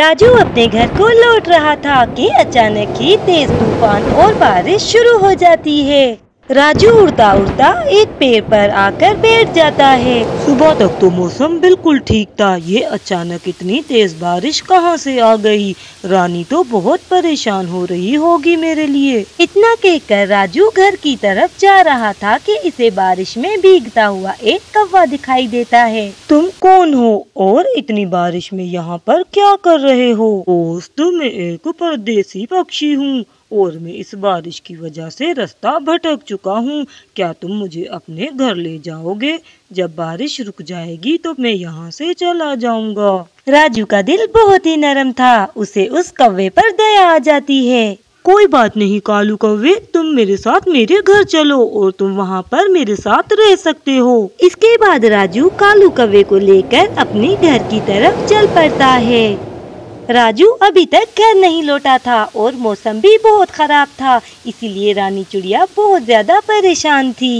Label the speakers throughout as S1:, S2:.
S1: राजू अपने घर को लौट रहा था कि अचानक ही तेज तूफान और बारिश शुरू हो जाती है राजू उड़ता उड़ता एक पेड़ पर आकर बैठ जाता है सुबह तक तो मौसम बिल्कुल ठीक था ये अचानक इतनी तेज बारिश कहाँ से आ गई रानी तो बहुत परेशान हो रही होगी मेरे लिए इतना कहकर राजू घर की तरफ जा रहा था कि इसे बारिश में भीगता हुआ एक कौवा दिखाई देता है तुम कौन हो और इतनी बारिश में यहाँ पर क्या कर रहे हो दोस्त मैं एक परदेसी पक्षी हूँ और मैं इस बारिश की वजह से रास्ता भटक चुका हूँ क्या तुम मुझे अपने घर ले जाओगे जब बारिश रुक जाएगी तो मैं यहाँ से चला जाऊँगा राजू का दिल बहुत ही नरम था उसे उस कव्वे पर दया आ जाती है कोई बात नहीं कालू कौवे तुम मेरे साथ मेरे घर चलो और तुम वहाँ पर मेरे साथ रह सकते हो इसके बाद राजू कालू कौवे को लेकर अपने घर की तरफ चल पड़ता है राजू अभी तक घर नहीं लौटा था और मौसम भी बहुत खराब था इसीलिए रानी चिड़िया बहुत ज्यादा परेशान थी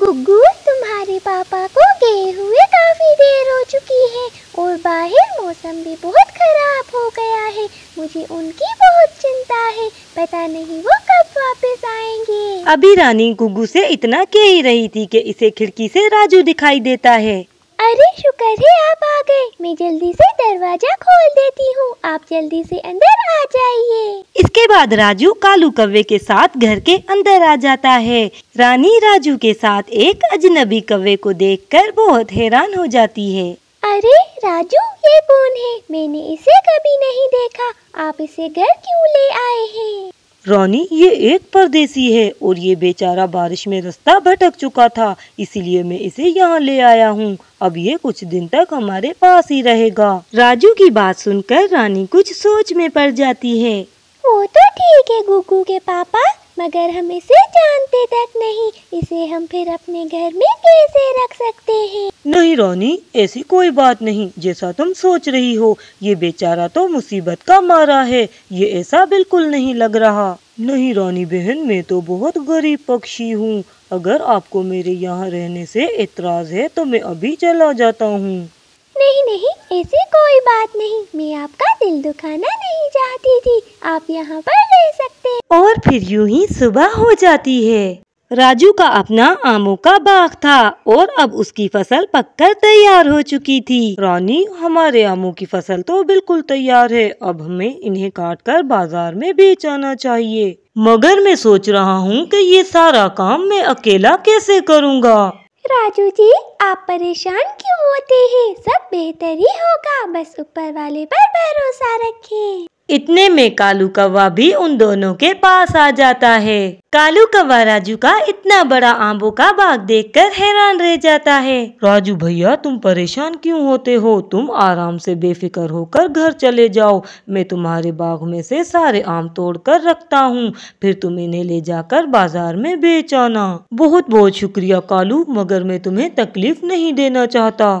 S1: गुग्गू तुम्हारे पापा को गए हुए
S2: काफी देर हो चुकी है और बाहर मौसम भी बहुत खराब हो गया है मुझे उनकी बहुत चिंता है पता नहीं वो कब वापस आएंगे
S1: अभी रानी गुग्गू से इतना कह ही रही थी कि इसे खिड़की से राजू दिखाई देता है
S2: अरे शुक्र है आप आ गए मैं जल्दी से दरवाजा खोल देती हूँ आप जल्दी से
S1: अंदर आ जाइए इसके बाद राजू कालू कव्वे के साथ घर के अंदर आ जाता है रानी राजू के साथ एक अजनबी कव्वे को देखकर बहुत हैरान हो जाती है
S2: अरे राजू ये कौन है मैंने इसे कभी नहीं देखा आप इसे घर क्यों ले आए हैं
S1: रानी ये एक परदेसी है और ये बेचारा बारिश में रास्ता भटक चुका था इसीलिए मैं इसे यहाँ ले आया हूँ अब ये कुछ दिन तक हमारे पास ही रहेगा राजू की बात सुनकर रानी कुछ सोच में पड़ जाती है वो तो ठीक है गुगू के पापा मगर हम इसे
S2: जानते तक नहीं इसे हम फिर अपने घर में कैसे रख सकते हैं
S1: नहीं रोनी ऐसी कोई बात नहीं जैसा तुम सोच रही हो ये बेचारा तो मुसीबत का मारा है ये ऐसा बिल्कुल नहीं लग रहा नहीं रोनी बहन मैं तो बहुत गरीब पक्षी हूँ अगर आपको मेरे यहाँ रहने से एतराज है तो मैं अभी चला जाता हूँ
S2: नहीं नहीं ऐसी कोई बात नहीं मैं आपका दिल दुखाना नहीं चाहती थी आप यहाँ पर रह सकते
S1: और फिर यूँ ही सुबह हो जाती है राजू का अपना आमों का बाग था और अब उसकी फसल पककर तैयार हो चुकी थी रानी हमारे आमों की फसल तो बिल्कुल तैयार है अब हमें इन्हें काट कर बाजार में बेचाना चाहिए मगर मैं सोच रहा हूँ कि ये सारा काम मैं अकेला कैसे करूँगा
S2: राजू जी आप परेशान क्यों होते हैं सब बेहतर ही होगा बस ऊपर वाले पर भरोसा रखें
S1: इतने में कालू कौवा भी उन दोनों के पास आ जाता है कालू कौवा राजू का इतना बड़ा आंबों का बाग देखकर हैरान रह जाता है राजू भैया तुम परेशान क्यों होते हो तुम आराम से बेफिक्र होकर घर चले जाओ मैं तुम्हारे बाग में से सारे आम तोड़कर रखता हूँ फिर तुम इन्हें ले जाकर बाजार में बेच आना बहुत बहुत शुक्रिया कालू मगर मैं तुम्हें तकलीफ नहीं देना चाहता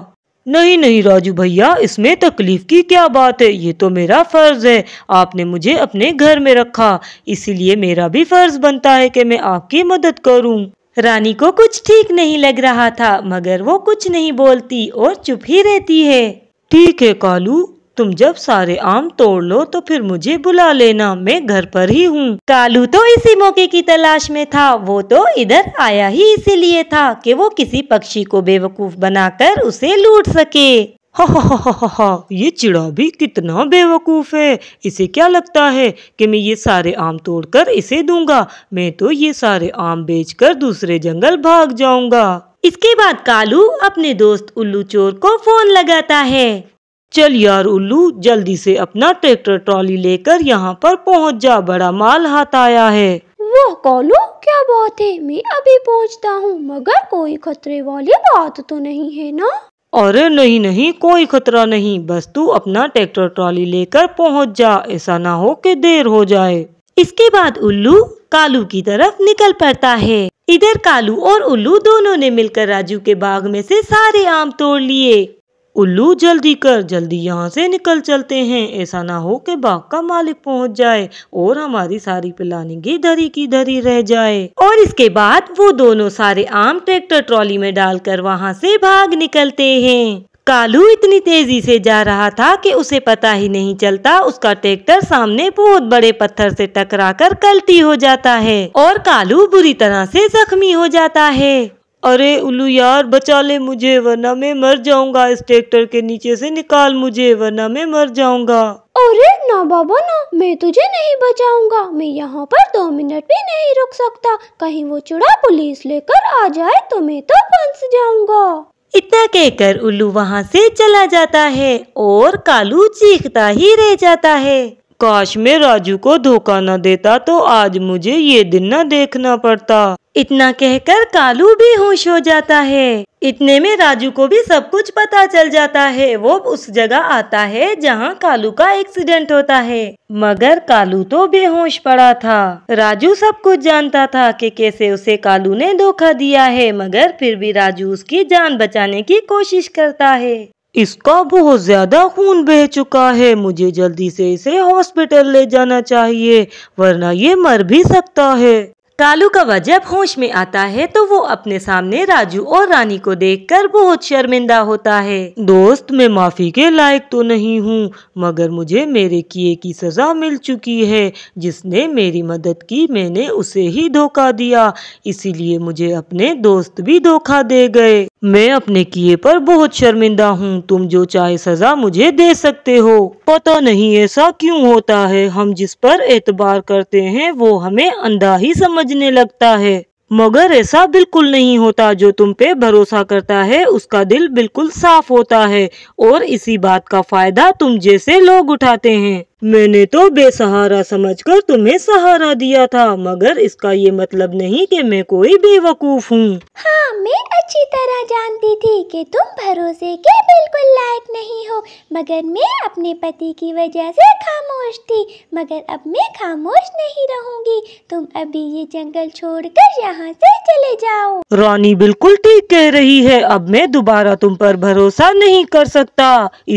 S1: नहीं नहीं राजू भैया इसमें तकलीफ़ की क्या बात है ये तो मेरा फ़र्ज़ है आपने मुझे अपने घर में रखा इसीलिए मेरा भी फ़र्ज़ बनता है कि मैं आपकी मदद करूं। रानी को कुछ ठीक नहीं लग रहा था मगर वो कुछ नहीं बोलती और चुप ही रहती है ठीक है कालू तुम जब सारे आम तोड़ लो तो फिर मुझे बुला लेना मैं घर पर ही हूँ कालू तो इसी मौके की तलाश में था वो तो इधर आया ही इसीलिए था कि वो किसी पक्षी को बेवकूफ बनाकर उसे लूट सके हा हा हा हा ये चिड़ा भी कितना बेवकूफ़ है इसे क्या लगता है कि मैं ये सारे आम तोड़कर इसे दूंगा मैं तो ये सारे आम बेचकर दूसरे जंगल भाग जाऊंगा इसके बाद कालू अपने दोस्त उल्लू चोर को फोन लगाता है चल यार उल्लू जल्दी से अपना ट्रैक्टर ट्रॉली लेकर यहाँ पर पहुँच जा बड़ा माल हाथ आया है वो कॉलू
S2: क्या बात है मैं अभी पहुँचता हूँ मगर कोई खतरे वाली बात तो नहीं है न
S1: अरे नहीं नहीं कोई खतरा नहीं बस तू अपना ट्रैक्टर ट्रॉली लेकर पहुँच जा ऐसा ना हो कि देर हो जाए इसके बाद उल्लू कालू की तरफ निकल पड़ता है इधर कालू और उल्लू दोनों ने मिलकर राजू के बाग में से सारे आम तोड़ लिए उल्लू जल्दी कर जल्दी यहाँ से निकल चलते हैं ऐसा ना हो कि बाघ का मालिक पहुँच जाए और हमारी सारी पिलानिगी धरी की धरी रह जाए और इसके बाद वो दोनों सारे आम ट्रैक्टर ट्रॉली में डालकर वहाँ से भाग निकलते हैं कालू इतनी तेजी से जा रहा था कि उसे पता ही नहीं चलता उसका ट्रैक्टर सामने बहुत बड़े पत्थर से टकराकर कल्टी हो जाता है और कालू बुरी तरह से जख्मी हो जाता है अरे उल्लू यार बचा ले मुझे वरना मैं मर जाऊंगा इस ट्रैक्टर के नीचे से निकाल मुझे वरना मैं मर जाऊंगा अरे ना बाबा
S2: ना मैं तुझे नहीं बचाऊंगा मैं यहाँ पर दो मिनट भी नहीं रुक सकता कहीं वो चुड़ा
S1: पुलिस लेकर आ जाए तो मैं तो फंस जाऊंगा इतना कहकर उल्लू वहाँ से चला जाता है और कालू चीखता ही रह जाता है काश मैं राजू को धोखा न देता तो आज मुझे ये दिन न देखना पड़ता इतना कहकर कालू भी होश हो जाता है इतने में राजू को भी सब कुछ पता चल जाता है वो उस जगह आता है जहाँ कालू का एक्सीडेंट होता है मगर कालू तो बेहोश पड़ा था राजू सब कुछ जानता था कि कैसे उसे कालू ने धोखा दिया है मगर फिर भी राजू उसकी जान बचाने की कोशिश करता है इसका बहुत ज़्यादा खून बह चुका है मुझे जल्दी से इसे हॉस्पिटल ले जाना चाहिए वरना ये मर भी सकता है कालू का जब होश में आता है तो वो अपने सामने राजू और रानी को देखकर बहुत शर्मिंदा होता है दोस्त मैं माफी के लायक तो नहीं हूँ मगर मुझे मेरे किए की सजा मिल चुकी है जिसने मेरी मदद की मैंने उसे ही धोखा दिया इसीलिए मुझे अपने दोस्त भी धोखा दे गए मैं अपने किए पर बहुत शर्मिंदा हूँ तुम जो चाहे सजा मुझे दे सकते हो पता नहीं ऐसा क्यों होता है हम जिस पर एतबार करते हैं वो हमें अंधा ही समझ समझने लगता है मगर ऐसा बिल्कुल नहीं होता जो तुम पे भरोसा करता है उसका दिल बिल्कुल साफ होता है और इसी बात का फायदा तुम जैसे लोग उठाते हैं मैंने तो बेसहारा समझकर तुम्हें सहारा दिया था मगर इसका ये मतलब नहीं कि मैं कोई बेवकूफ हूँ
S2: हाँ मैं अच्छी तरह जानती थी कि तुम भरोसे के बिल मगर मैं अपने पति की वजह से खामोश थी मगर अब मैं खामोश नहीं रहूंगी तुम अभी ये जंगल छोड़कर यहाँ से चले जाओ
S1: रानी बिल्कुल ठीक कह रही है अब मैं दोबारा तुम पर भरोसा नहीं कर सकता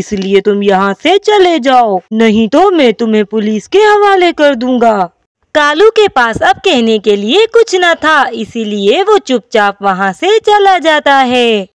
S1: इसलिए तुम यहाँ से चले जाओ नहीं तो मैं तुम्हें पुलिस के हवाले कर दूंगा कालू के पास अब कहने के लिए कुछ न था इसीलिए वो चुपचाप वहाँ से चला जाता है